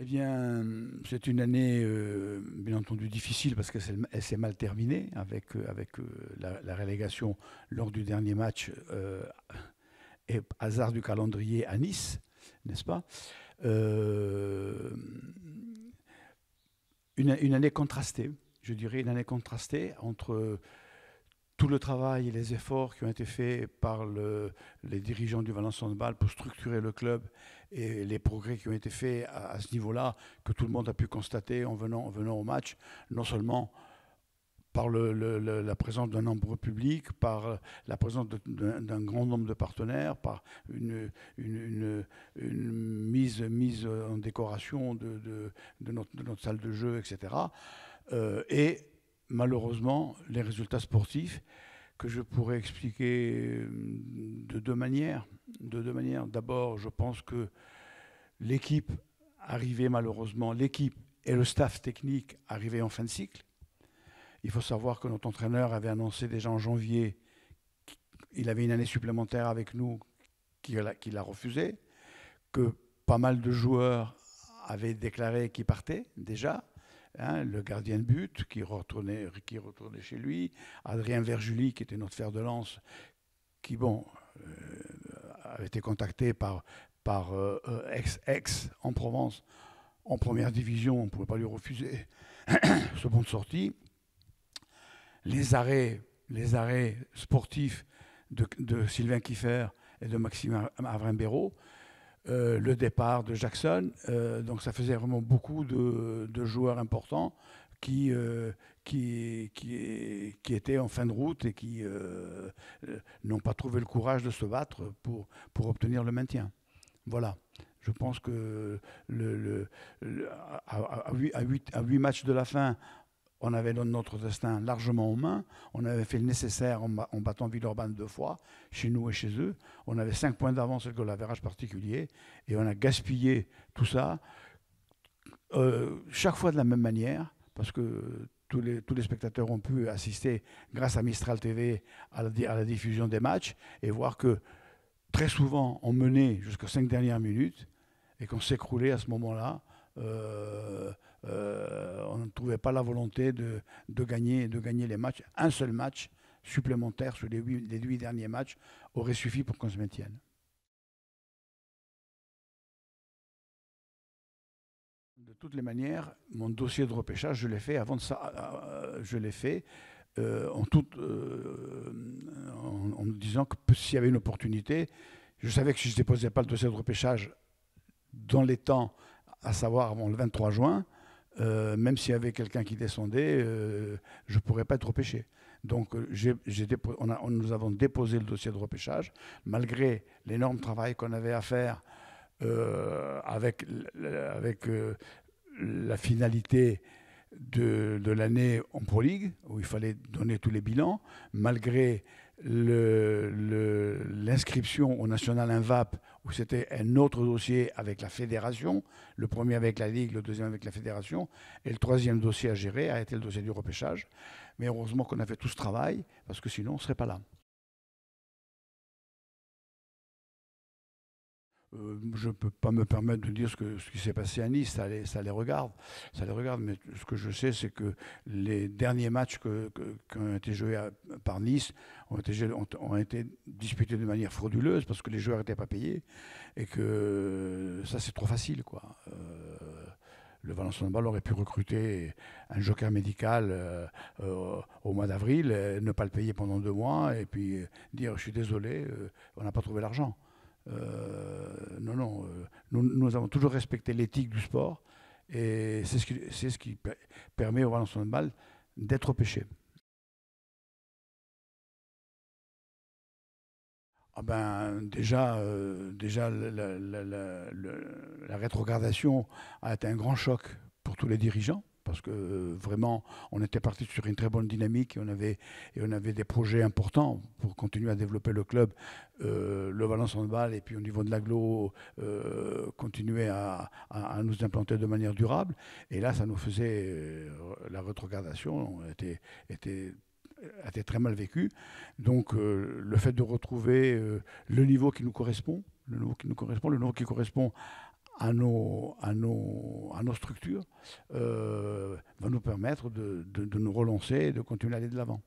Eh bien, c'est une année, euh, bien entendu, difficile parce qu'elle s'est mal terminée avec, euh, avec euh, la, relégation lors du dernier match, et hasard du calendrier à Nice, n'est-ce pas une, année contrastée, je dirais, une année contrastée entre tout le travail et les efforts qui ont été faits par le, les dirigeants du Valence Handball pour structurer le club et les progrès qui ont été faits à, ce niveau-là, que tout le monde a pu constater en venant, en venant au match, non seulement par la présence d'un nombre public, par la présence d'un grand nombre de partenaires, par une, une, une, mise, mise en décoration de, notre, notre, salle de jeu, etc. et euh, malheureusement les résultats sportifs que je pourrais expliquer euh, de deux manières. De deux manières. D'abord, je pense que l'équipe arrivée malheureusement, l'équipe et le staff technique arrivaient en fin de cycle. Il faut savoir que notre entraîneur avait annoncé déjà en janvier qu'il avait une année supplémentaire avec nous qu'il a, a refusé, que pas mal de joueurs avaient déclaré qu'ils partaient déjà. Hein, le gardien de but qui retournait, qui retournait chez lui, Adrien Verjuli qui était notre fer de lance, qui bon euh, avait été contacté par euh, euh, ex ex en Provence en première division, on ne pouvait pas lui refuser ce bon de sortie. Les arrêts, sportifs de, de Sylvain Kiffer et de Maxime Avrin-Béraud, euh, le départ de Jackson. Euh, donc ça faisait vraiment beaucoup de, joueurs importants qui, euh, qui, qui, qui, étaient en fin de route et qui n'ont pas trouvé le courage de se battre pour, pour obtenir le maintien. Voilà. Je pense que le, à, à, 8, à 8 matchs de la fin, on avait notre destin largement en main. On avait fait le nécessaire en, battant Villeurbanne deux fois, chez nous et chez eux. On avait cinq points d'avance avec le particulier. Et on a gaspillé tout ça, euh, chaque fois de la même manière, parce que tous les, tous les, spectateurs ont pu assister grâce à Mistral TV à la, diffusion des matchs et voir que très souvent on menait jusqu'aux cinq dernières minutes et qu'on s'écroulait à ce moment-là. Euh, euh, on ne trouvait pas la volonté de, de, gagner, de gagner les matchs. Un seul match supplémentaire sur les huit, derniers matchs aurait suffi pour qu'on se maintienne. De toutes les manières, mon dossier de repêchage, je l'ai fait avant de ça, euh, je l'ai fait euh, en, en, me disant que s'il y avait une opportunité, je savais que si je ne déposais pas le dossier de repêchage dans les temps, à savoir avant le 23 juin, euh, même s'il y avait quelqu'un qui descendait, euh, je ne pourrais pas être repêché. Donc euh, on nous avons déposé le dossier de repêchage, malgré l'énorme travail qu'on avait à faire avec, avec la finalité de, de l'année en Pro League, où il fallait donner tous les bilans, malgré l'inscription au National Invap, où c'était un autre dossier avec la fédération, le premier avec la Ligue, le deuxième avec la fédération, et le troisième dossier à gérer a été le dossier du repêchage. Mais heureusement qu'on a fait tout ce travail, parce que sinon on ne serait pas là. Euh, je ne peux pas me permettre de dire ce, qui s'est passé à Nice, ça les, regarde, ça les regarde, mais ce que je sais, c'est que les derniers matchs qui ont été joués par Nice ont été, disputés de manière frauduleuse parce que les joueurs n'étaient pas payés et que ça, c'est trop facile. Quoi. Euh, le Valenciennes de Ball aurait pu recruter un joker médical euh, au mois d'avril, ne pas le payer pendant deux mois et puis dire je suis désolé, on n'a pas trouvé l'argent. Euh, non, non, euh, nous, avons toujours respecté l'éthique du sport et c'est ce qui, permet au Valenciennes de balle d'être pêché. Ah ben, déjà, euh, déjà la rétrogradation a été un grand choc pour tous les dirigeants parce que euh, vraiment, on était parti sur une très bonne dynamique et on avait, des projets importants pour continuer à développer le club, le euh, le Valence Handball et puis au niveau de l'aglo, euh, continuer à, nous implanter de manière durable. Et là, ça nous faisait la rétrogradation, on était, a été très mal vécu. Donc le fait de retrouver le niveau qui nous correspond, le niveau qui nous correspond, le niveau qui correspond à nos, à nos, structures euh, va nous permettre de, nous relancer et de continuer à aller de l'avant.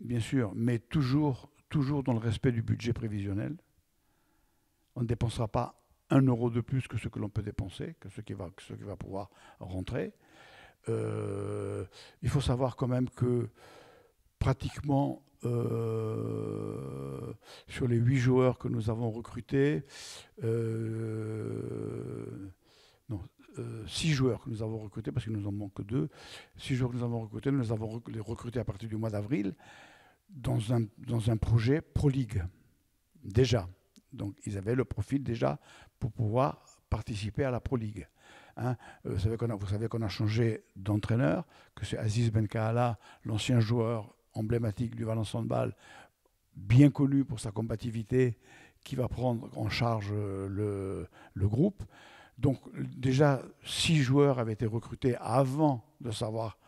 Bien sûr, mais toujours, toujours dans le respect du budget prévisionnel. On ne dépensera pas un euro de plus que ce que l'on peut dépenser, que ce qui va, ce qui va pouvoir rentrer. Euh, il faut savoir quand même que pratiquement euh, sur les huit joueurs que nous avons recrutés, euh, non, euh, six joueurs que nous avons recrutés, parce qu'il nous en manque deux, six joueurs que nous avons recrutés, nous les avons les recrutés à partir du mois d'avril dans un, dans un projet Pro League, déjà. Donc ils avaient le profil déjà pour pouvoir participer à la Pro League. Hein. vous savez qu'on a, changé d'entraîneur, que c'est Aziz Benkaala, l'ancien joueur emblématique du Valence de bien connu pour sa combativité, qui va prendre en charge euh, le, groupe. Donc déjà, six joueurs avaient été recrutés avant de savoir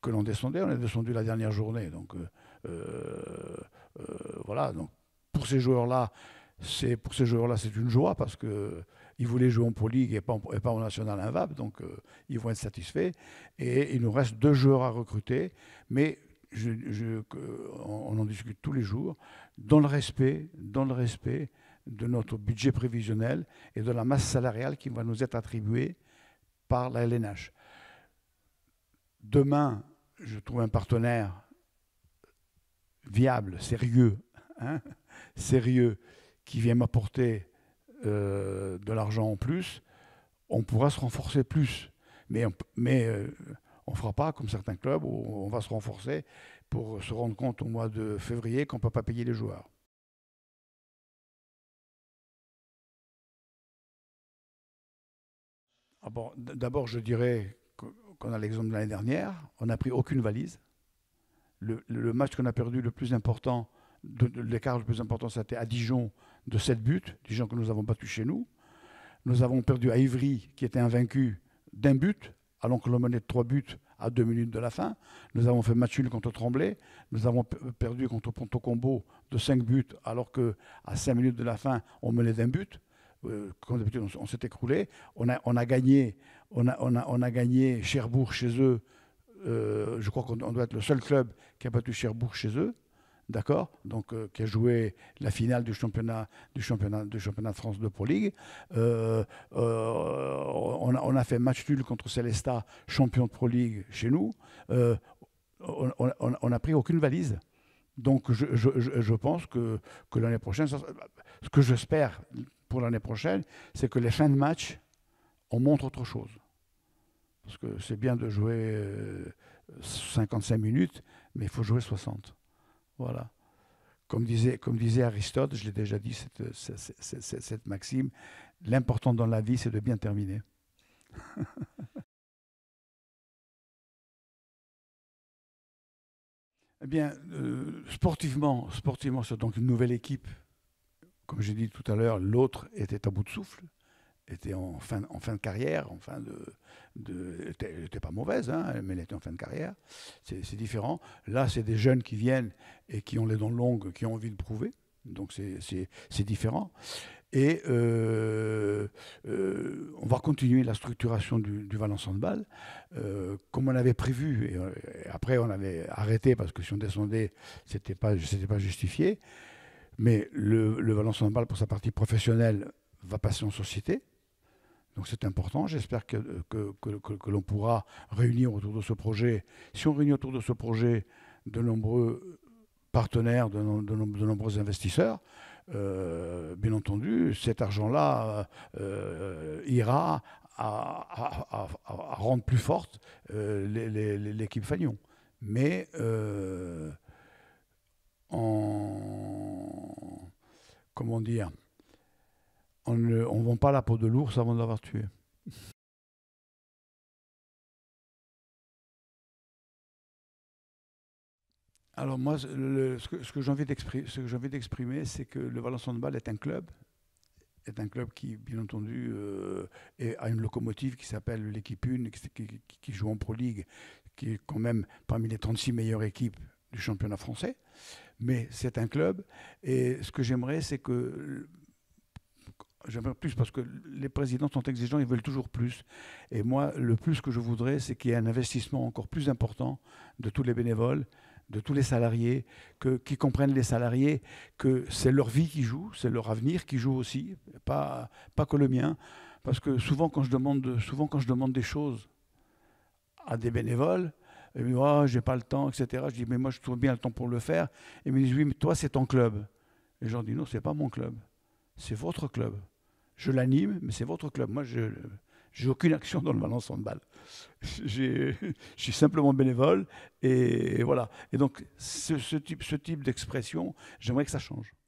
que l'on descendait. On est descendu la dernière journée. Donc euh, euh, voilà. Donc pour ces joueurs-là, c'est pour ces joueurs-là, c'est une joie parce que ils voulaient jouer en Pro League et pas en, pas en National invap donc ils vont être satisfaits. Et il nous reste deux joueurs à recruter, mais on en discute tous les jours, dans le respect, dans le respect de notre budget prévisionnel et de la masse salariale qui va nous être attribuée par la LNH. Demain, je trouve un partenaire viable, sérieux, hein, sérieux, qui vient m'apporter euh, de l'argent en plus, on pourra se renforcer plus. Mais, mais euh, on ne fera pas comme certains clubs où on va se renforcer pour se rendre compte au mois de février qu'on ne peut pas payer les joueurs. Ah d'abord, je dirais qu'on a l'exemple de l'année dernière. On n'a pris aucune valise. Le, match qu'on a perdu le plus important, l'écart le plus important, c'était à Dijon de 7 buts, Dijon que nous avons battu chez nous. Nous avons perdu à Ivry, qui était invaincu d'un but, alors que l'on menait trois buts à 2 minutes de la fin. Nous avons fait match nul contre Tremblay. Nous avons perdu contre Ponto Combo de 5 buts, alors que à 5 minutes de la fin, on menait d'un but. Euh, on, s'est écroulé. On a, gagné, on gagné Cherbourg chez eux. Euh, je crois qu'on doit être le seul club qui a battu Cherbourg chez eux d'accord Donc, euh, qui a joué la finale du championnat, du championnat, championnat de France de Pro League. Euh, euh, on, a, fait match nul contre Celesta, champion de Pro League chez nous. on n'a pris aucune valise. Donc, je, je pense que, que l'année prochaine, ce que j'espère pour l'année prochaine, c'est que les fins de match, on montre autre chose. Parce que c'est bien de jouer 55 minutes, mais il faut jouer 60. Voilà. Comme disait, comme disait Aristote, je l'ai déjà dit, cette, cette, maxime, l'important dans la vie, c'est de bien terminer. eh bien, euh, sportivement, sportivement, c'est donc une nouvelle équipe. Comme j'ai dit tout à l'heure, l'autre était à bout de souffle était en fin, en fin de carrière, en fin de, elle n'était pas mauvaise, hein, mais elle était en fin de carrière. C'est différent. Là, c'est des jeunes qui viennent et qui ont les dents longues, qui ont envie de prouver. Donc c'est différent. Et euh, euh, on va continuer la structuration du, du Valenciennes euh, de comme on avait prévu. Et, après, on avait arrêté parce que si on descendait, ce n'était pas, pas justifié. Mais le, le Valenciennes de pour sa partie professionnelle, va passer en société. Donc c'est important, j'espère que, que, l'on pourra réunir autour de ce projet. Si on réunit autour de ce projet de nombreux partenaires, de, nombreux investisseurs, euh, bien entendu, cet argent-là euh, ira à, rendre plus forte euh, l'équipe Fagnon. Mais en... comment dire on ne on vend pas la peau de l'ours avant de l'avoir tué. Alors moi, ce que, ce que j'ai envie d'exprimer, c'est que le Valence de Bâle est un club, est un club qui, bien entendu, euh, est, a une locomotive qui s'appelle l'équipe 1, qui, qui, joue en Pro League, qui est quand même parmi les 36 meilleures équipes du championnat français. Mais c'est un club, et ce que j'aimerais, c'est que J'aimerais plus parce que les présidents sont exigeants, ils veulent toujours plus. Et moi, le plus que je voudrais, c'est qu'il y ait un investissement encore plus important de tous les bénévoles, de tous les salariés, que, qui comprennent les salariés que c'est leur vie qui joue, c'est leur avenir qui joue aussi, pas, pas que le mien. Parce que souvent quand je demande, souvent quand je demande des choses à des bénévoles, ils me disent «Ah, j'ai pas le temps, etc. Je dis mais moi je trouve bien le temps pour le faire. Et ils me disent oui mais toi c'est ton club. Et je dis non c'est pas mon club, c'est votre club je l'anime, mais c'est votre club. Moi, je n'ai aucune action dans le balancement de balle. Je suis simplement bénévole, et, voilà. Et donc, ce type, ce type d'expression, j'aimerais que ça change.